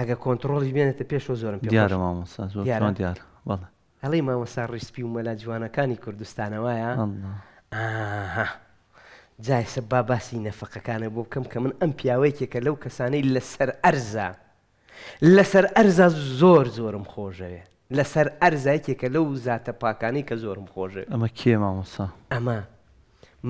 ئەگە کۆنتترۆلی بێنێتە پێشەوە زۆرم دیارە مامۆسا زۆر دیار بەڵە هەڵی مامۆسا ڕیسپی و مەلا جوانەکانی کوردستانەوەیە جایسە با باسی نەفقەکانە بۆ بکەم کە من ئەم پیاوەیەکێکە لەو کەسانەی لەسەر ئەرزە لەسەر ئەرزە زۆر زۆرم خۆشەوێ لەسەر ئەرزایکێکە لەو زاتە پاکانی کە زۆرم خۆشێ ئەمە کێ مامۆسا ئەمە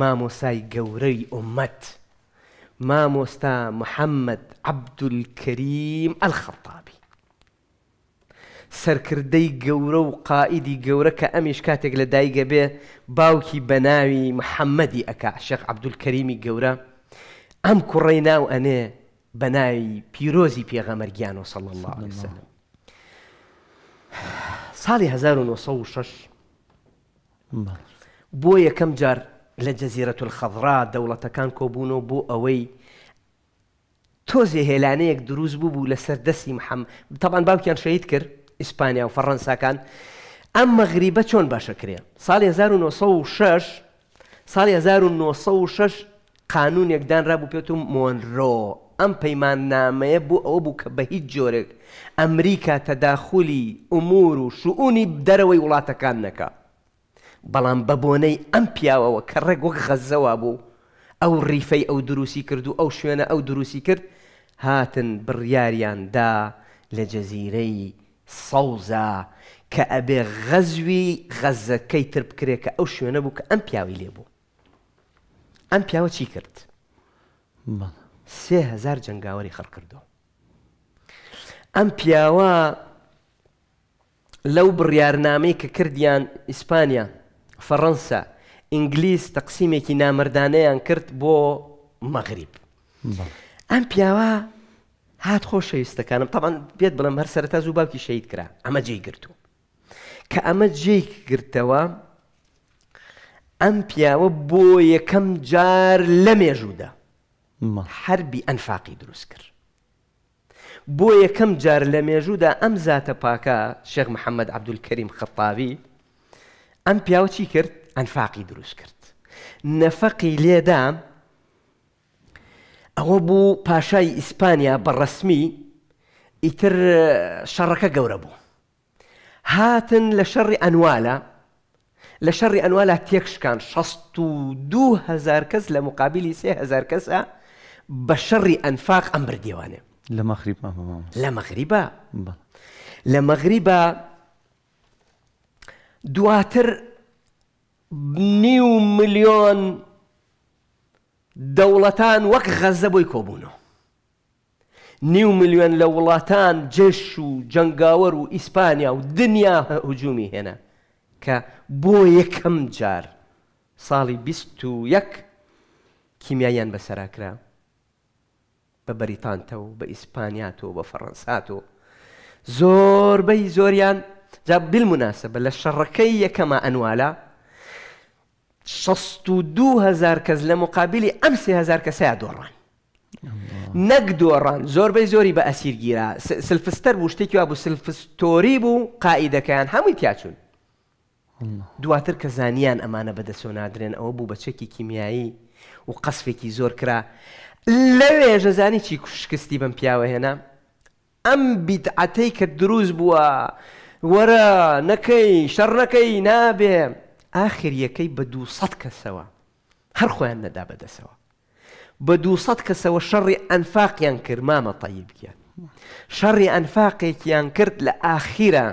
مامۆسای گەورەی ئۆمەت. ما مستا محمد عبد الكريم الخطابي و قائیدی گەورە کە ئەمیش کاتێک لە دایگە بێ باوکی بە ناوی محەممەدی ئەکا شێخ عەبدولکەریمی گەورە ئەم کوڕی ناو ئەنێ بە ناوی پیرۆزی صلى الله عليه وسلم ساڵی 1960 بويا كم جار لجزيرة الخضراء دولة كان كوبونو بو أوي توزي هيلانيك دروز بو بو لسردسي محمد طبعا باب كان شهيد كر إسبانيا وفرنسا كان أما غريبة شون باشا كريا صالي زارو نوصو شاش صالي زارو نوصو شاش قانون يقدان رابو بيوتو مونرو أم بيمان نامي بو أو بو كبهيد جورك أمريكا تداخلي أمور وشؤوني بدروي ولاتا كان نكا بەڵام بەبوونەی ئەم پیاوەوە کە ڕێک وەک غەزەوا بوو ئەو ڕیفەی ئەو دروستی کرد و ئەو شوێنە ئەو دروستی کرد هاتن بڕیاریاندا لە جەزیرەی سەوزە کە ئەبێ غەزوی غەزەکەی تر بکرێت کە ئەو شوێنە بوو کە ئەم پیاوی لێبوو ئەم پیاوە چی کرد سهزار جنگاوەری خەر کردو ئەم پیاوە لەو بڕیارنامەی کە کردیان ئیسپانیا فەڕەنسا ئینگلیس تەقسیمێکی نامردانەیان کرد بۆ مەغریب ئەم پیاوە هات خۆ شەویستەکانم تاان پێت بڵم هەر سەرتا زوو باوکی شەید کرا ئەمە جێی گرتو کە ئەمە جێی گرتەوە ئەم پیاوە بۆ یەکەم جار لە مێژوودا هەربی ئەنفاقی دروست کرد بۆ یەکەم جار لە مێژوودا ئەم زاتە پاکە شێخ محەممەد عبدولکەریم خەپاوی ئەم پیاو چی کرد ئەنفاقی دروست کرد نەفەقی لێدا ئەوە بوو پاشای ئیسپانیا بەڕسمی ئیتر آه، شەڕەکە گەورە بوو هاتن لە شەڕی ئەنوالە لە شەڕی ئەنوالە تێکشکان 6هزار کەس لە مقابلی هزار کەسە بە شەڕی ئەنفاق ئەمبر دیوانێ لە مەخریب لە مەغریبە لە مەغریبە دواتر نی و ملیۆن دەوڵەتان وەک غەزە بۆی کۆبوونەوە نیو میلیۆن لە وڵاتان جەش و جنگاوەر و ئیسپانیا و دنیا هجومی هێنا کە بۆ یەکەم جار ساڵی بیست و یەک کیمیاییان بەسەراکرا بە بەریتانتەوە بە ئیسپانیاتەوە بە فەڕەنساتەوە زۆربەی زۆریان جا بالمناسبە لە شەڕەکەی یەکەمە ئەنوالە دوهزار کەس لە مقابلی ئەم سهزار کەسەیە دۆڕان نەک دۆڕان زۆربەی زۆری بە ئەسیرگیرا سلفستەر بوو شتێکی وا بوو سلفستۆری بوو قائیدەکەیان هەمووی تیاچون دواتر کە زانیان ئەمانە بەدەسۆ نادرێن ئەوە بوو بە چەکی کیمیایی و قەسفێکی زۆر کرا لەوێ ژەزانی چی کوشکستی بەم پیاوە هێنا ئەم بیتعەتەی کە دروست بووە وەرە نەکەی شەڕ نەکەی نابێ ئاخریەکەی بە دو سەد کەسەوە هەر خۆیان نەدا بەدەسەوە بە دو سەد کەسەوە شەڕی ئەنفاقیان کرد مامە تەیبکیان شەڕی ئەنفاقێکیان کرد لە ئاخیرە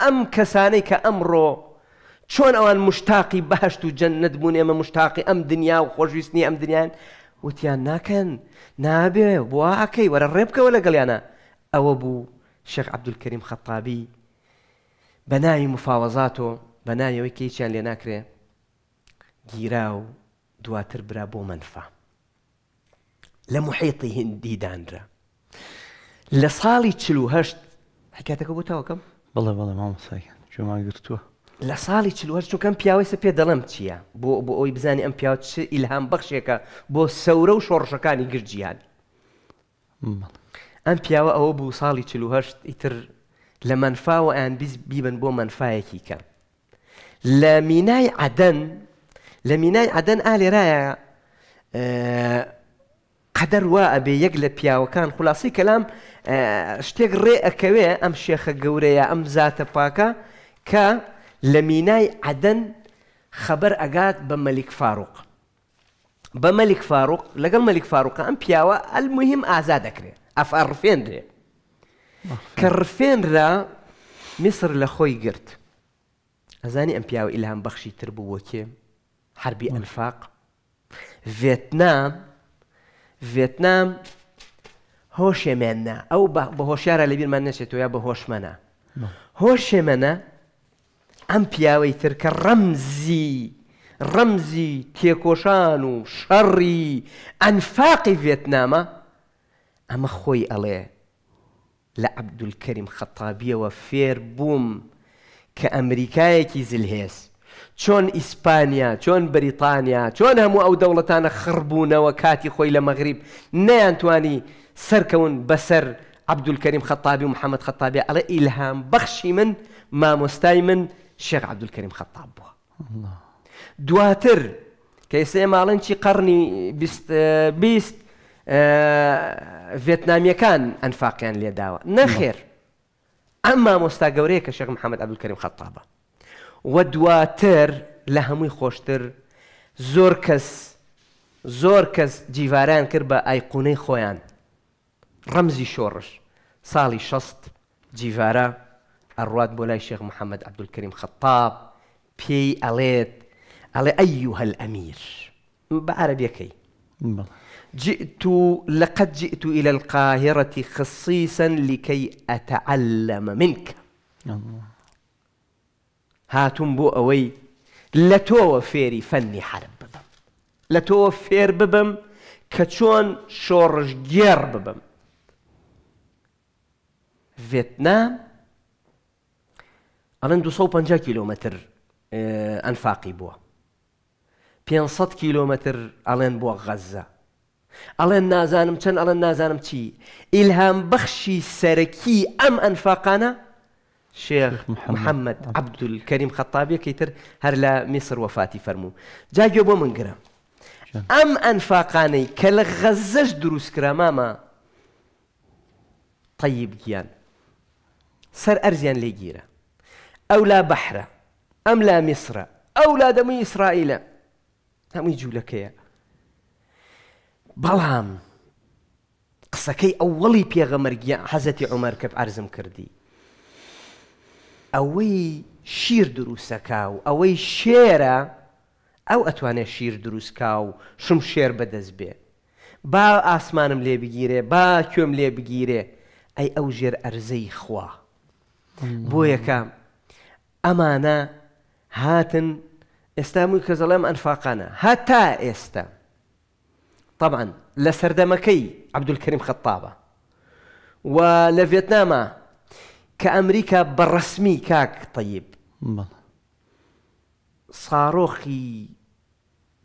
ئەم کەسانەی کە ئەمڕۆ چۆن ئەوان مشتاقی بەهشت و جەنت بوون ئێمە مشتاقی ئەم دنیا و خۆشویستنی ئەم دنیایان وتیان ناکەن نابێ بۆ ئاکەی وەرە ڕێبکەوە لەگەڵیانە ئەوە بوو شێخ عبدولکەریم خەتابی بە ناوی مفاوەزاتۆ بە ناویەوەی کەیچیان لێ ناکرێ گیرا و دواتر برا بۆ منفا لە محیتی هندی دانرا لە ساڵی چلوهشت حکاتەکە بۆ تاوەکەم بڵێ بەڵێ مامەساکەن چۆمان گرتووە لە ساڵی چلوهشت چووکەم پیاوەیسە پێ دەڵم چییە بۆ بۆ ئەوی بزانانی ئەم پیاوە چ ئیلهام بەخشێکە بۆ سەورە و شۆڕشەکانی گرجیان ئەم پیاوە ئەوە بوو ساڵی چهشت ئیتر لە منفاوە ئەیان بیبن بۆ منفایەکی کە لە مینای عەدەن لە مینای عەدەن ئالێرایە قەدەر وا ئەبێ یەک لە پیاوەکان خلاصی کەلام شتێک ڕێ ئەکەوێ ئەم شێخە گەورەیە ئەم زاتە پاکە کە لە مینای عەدەن خەبەر ئەگات بە مەلیک فاروق بە مەلیک فاروق لەگەڵ مەلیک فاروق ئەم پیاوە ئەلمهم ئازا دەکرێت اف ارفين ري آه. كرفين را مصر لخوي قرت ازاني امبياو الهام بخشي تربو وكي حربي انفاق فيتنام فيتنام هوش منا او بهوش اللي بين من نسيت ويا بهوش منا هوش منا امبياوي ترك رمزي رمزي كيكوشانو شري انفاق فيتنام أما خوي ئەڵێ لعبد الكريم خطابية وفير بوم كامريكاي كي زلهێز شون اسبانيا شون بريطانيا چۆن هەموو او دولتان خربونا وكاتي خوي لمغرب ني انتواني سركون بسر عبد الكريم خطابي ومحمد خطابي على الهام بخشي من مامۆستای من شێخ عبدولکەریم خەتاب بووە دواتر كيسيم ئێستا ئێماڵەن قرني بيست بيست آه، فيتنامي كان انفاق يعني اللي داوا نخير اما مستاجوريك الشيخ محمد عبد الكريم خطابه ودواتر لهمي خوشتر زوركس زوركس جيفاران كربا ايقوني خويان رمزي شورش صالي شست جيفارا الرواد بولاي الشيخ محمد عبد الكريم خطاب بي اليت على ايها الامير بعربيه كي جئت لقد جئت إلى القاهرة خصيصا لكي أتعلم منك هاتم بو أوي لە تۆوە فني حرب ببم لە تۆوە ببم كتشون شورج جير ببم فيتنام أنا ڤێتنام ئەڵەن جا كيلومتر آه، أنفاقي بوه 500 كيلومتر ألين بۆ غزة ألين نازانم چەند ألين نازانم إلهام بخشي سركي أم ئەم شيخ محمد, محمد عبدول کەریم خەتابیەکەی تر هەر لە مصر وفاتي فرمو جا بۆ من ئەم أم أنفاقاني لە غەزەش دروستکرا مامە طيب گیان سەر ئەرزیان لێگیرە أو لا بحرة أم لا مصر ئەو لا دەمووی هەمووی جوولەکەیە بەڵام قسەکەی ئەوڵی پێغەمەرگیە حەزەتی عمەر کە ئارزم کردی ئەوەی شیر دروستەکە و ئەوەی شێرە ئەو ئەتوانێت شیر دروستکا و شم شێر بەدەست بێ با ئاسمانم لێ بگیرێ با کوێم لێ بگیرێ ئەی ئەو ژێر ئەرزەی خوا بۆ یەکە ئەمانە هاتن استا استاموي كزلام انفاقنا هتا استا طبعا لسردمكي عبد الكريم خطابه ولا ولفيتنام كامريكا بالرسمي كاك طيب صاروخي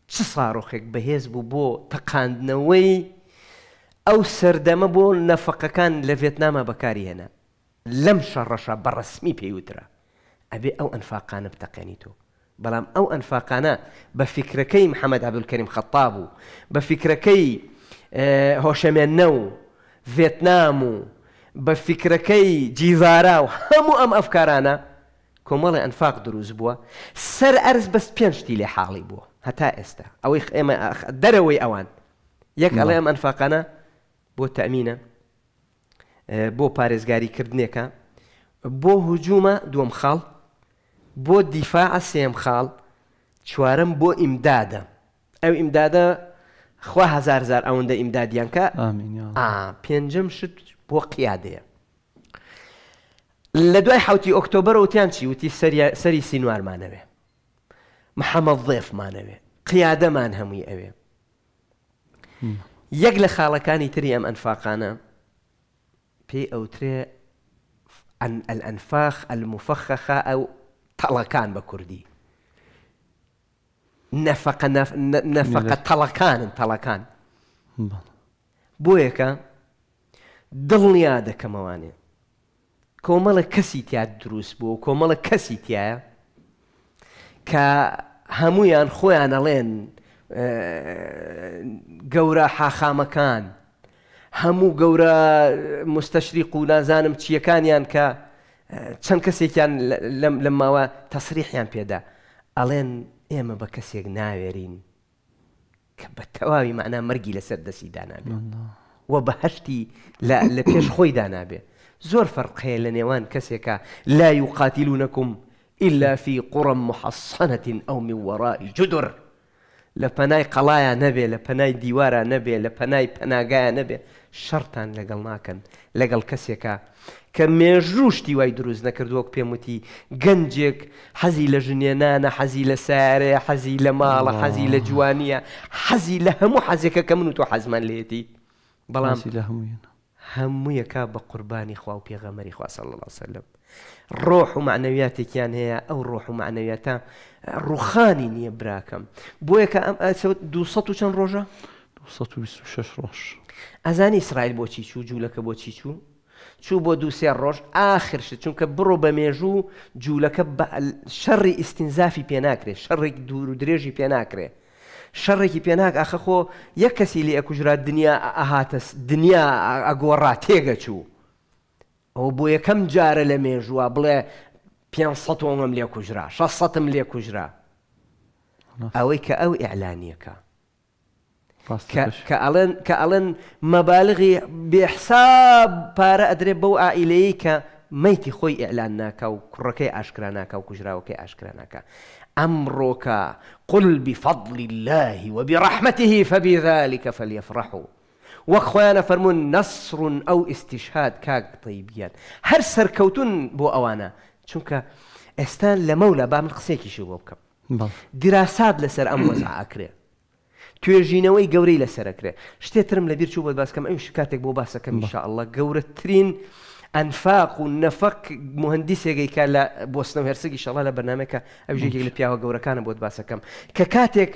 تش صاروخك بهز بو بو تقاند تقاندنوي او سردمه بو نفقه كان لفيتنام بكاري هنا لم شرشه بالرسمي بيوترا ابي او انفاقان بتقانيتو بەڵام او ئەنفاقانە بە محمد عبد الكريم خطابو و بە فکرەکەی آه، هۆشەمێنە فيتنامو ڤێتنام و بە فکرەکەی جیزارا و هەموو ئەم ئەفکارانە کۆمەڵی ئەنفاق دروست بووە سەر ئەرز بەست پێنجتی لێ حاڵی بووە هەتا ئێستا ئەوەی ئێمە دەرەوەی ئەوان یەک ئەڵێ نعم. بو ئەنفاقانە آه، بۆ بو بۆ پارێزگاریکردنێکە بو هجوومە دوم خاڵ بۆ دیفاع سێم خاڵ چوارم بۆ ئیمدادە ئەو ئیمدادە خوا هزار زار ئەوەندە ئیمدادیان کە پێنجم شت بۆ قیادەیە لە دوای حوتی ئۆکتۆبر وتیان چی وتی سەری سینوارمانەوێ محەممەد ڵێفمانەوێ قیادەمان هەمووی ئەوێ یەک لە خاڵەکانی تری ئەم ئەنفاقانە پێی ئەوترێ الأنفاخ المفخخة أو تەڵەکان بە کوردی نەفقە تەڵەکانن تەڵەکان بۆیەکە دڵنیا دەکەمەوانێ کۆمەڵە کەسی تیا دروست بوو کۆمەڵە کەسی تایە کە هەمویان خۆیان ئەڵێن گەورە حاخامەکان هەموو گەورە مستەشری قونازانم چیەکانیان کە چەند کەسێکیان لەماوە تەسریحیان پێدا ئەڵێن ئێمە بە کەسێک ناوێرین کە بە تەواوی معنا مەرگی لەسەر دەسی دانابێ و بە هەشتی لە پێش خۆی دانابێ زۆر فەرقەیە لە نێوان کەسێکە لا يقاتلونكم إلا في قرى محصنة أو من وراء جدر لە پەنای قەڵایە نەبێ لە پەنای دیوارە نەبێ لە پەنای پەناگایە نەبێ شەرتان لەگەڵ ناکەن لەگەڵ کەسێکە کە مێژوشتی وای دروست نەکردووەک پێم وتی گەنجێک حەزی لە ژنێنانە حەزی لە سارێ حەزی لە ماڵە حەزی لە جوانیە حەزی لە هەموو حەزێکە کە من و تۆ حەزمان لێتی بەڵام لە هەموویە هەموویەکە بە قوربانی خوا و پێغەمەری خواسە لەڵ سەلم ڕۆح و معنەویاتێکیان هەیە ئەو ڕۆح و معنەویاتە ڕوخانی نییە براکەم بۆیە کە ئەم دو چەند ڕۆژە 26 ڕۆژ ئەزانی ئیسرائیل بۆچی چوو جوولەکە بۆچی چوو چوو بۆ دووسێ ڕۆژ ئاخرش چونکە بڕۆ بە مێژوو جوولەکە شەڕی ئیسtinزافی پێناکرێ شەڕێک دوور و درێژی پێناکرێ شەڕێکی پێناک ئاخە خۆ یەک کەسی لێ ئەکوژرا دنیا ئەهاتە دنیا ئەگۆڕا تێگە چوو. او بو یکم جار له می جو بل 500 اون ملی کوجرا 600 ملی کوجرا او یک او اعلان یک كألن كألن مبالغي بحساب بارا ادري بو عائليك ميتي خوي اعلاناك وكركي اشكراناك وكجراوكي اشكراناك امرك قل بفضل الله وبرحمته فبذلك فليفرحوا وەک فرمون نصر او استشهاد كاك کاک تەیبیان هەر بو اوانا ئەوانە چونکە استان لمولا با من قسێکیشی شو بکەم دراسات لەسەر ئەم وەزعاکرێ توێژینەوەی گەورەی لەسەرکرێ شتێترم لە بیرچوو بۆ باسکەم ئەوش کاتێک بۆ باسەکەم میشاءله گەورەترین انفاق و نەفق مهندسێگەی کا لە بۆستنەوە هەرسگی شەڵە لە بەنامەکە ئەوژێکی لە پیاوە گەورەکانە بۆت باسەکەم کە کاتێک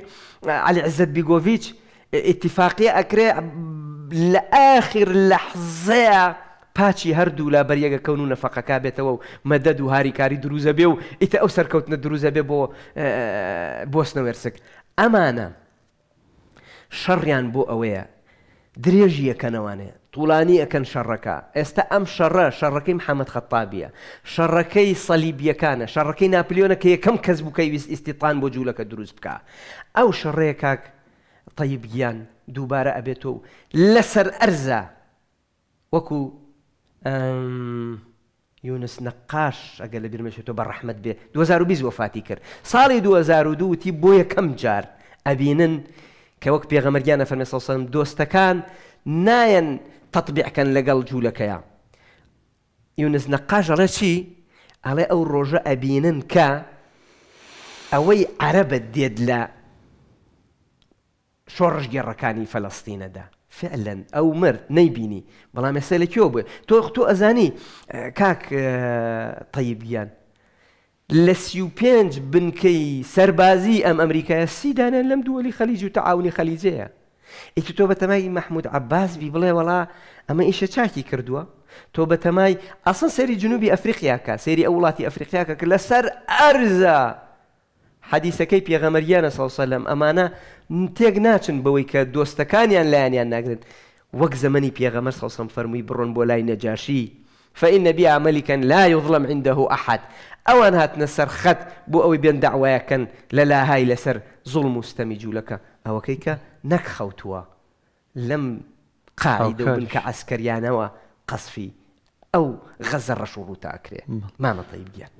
علی عزت بیگۆڤچ ئاتفاقیە ئەکرێ لە ئاخر لەحزەیە پاچی هەردوو لا بەریەکەکەون و نەفقەکە بێتەوە و مەدەد و هاریکاری دروزە بێ و ئیتە ئەو سەرکەوتنە دروزە بێ بۆ بۆستنەوەێرسک ئەمانە شەڕیان بۆ ئەوەیە درێژی یەکەنەوانێت توڵانی ئەەکەن شەڕەکە ئێستا ئەم شەڕە شەڕەکەی محەممەد خەتابە شەڕەکەی سەلیبیەکانە شەڕەکەی ناپلیۆنەکە یەکەم کەس بووکەی ویست ئیسیتان بۆ جوولەکە دروست بکە ئەو شەڕەیە کاک طيب يان دوباره ابيتو لسر ارزا وكو أم يونس نقاش اقل برمشتو بالرحمه به دوزارو بيز وفاتي كر صالي دوزارو دو تي بويا كم جار ابينن كوك بيغا مريانا في المسلسل صلى الله دوستا كان ناين تطبيع كان لقل جولك يا يونس نقاش على شي على او رجا ابينن كا اوي عرب ديد لا شۆڕژ گێڕەکانی فلسطين دا فعلا او مر بەڵام بلا لە کێوە بێ تو تۆ ئەزانی کاک تەیبیان لە سی و پێنج بنکەی سەربازی ئەم ئەمریکایە سیدانە لەم دووەلی خەلیج و تەعاونی خەلیجەیە ئیتر محمود بە تەمای مححمود عباس بی بلا وڵا اما ئیشە چاکی کردووە تۆ بە تەمای ئەسن سەری جنوبی ئەفریقیاکە سێری ئەو وڵاتی ئەفریقیاکە کرد سر ارزه حەدیسەکەی پێغەمەریانە ساوسەلم ئەمانە تێک ناچن بەوەی کە دۆستەکانیان لایەنیان ناگرن وەک صلى الله عليه وسلم فرمي برون بولاي نجاشي فإن بي عملكا لا يظلم عنده أحد أو أنها تنسر خط بو أوي بين دعوايا للا هاي لسر ظلم مستمج لك أو كيك نك خوتوا لم قاعدة بنك عسكريانا وقصفي أو غزر شروط أكري ما طيب يعني.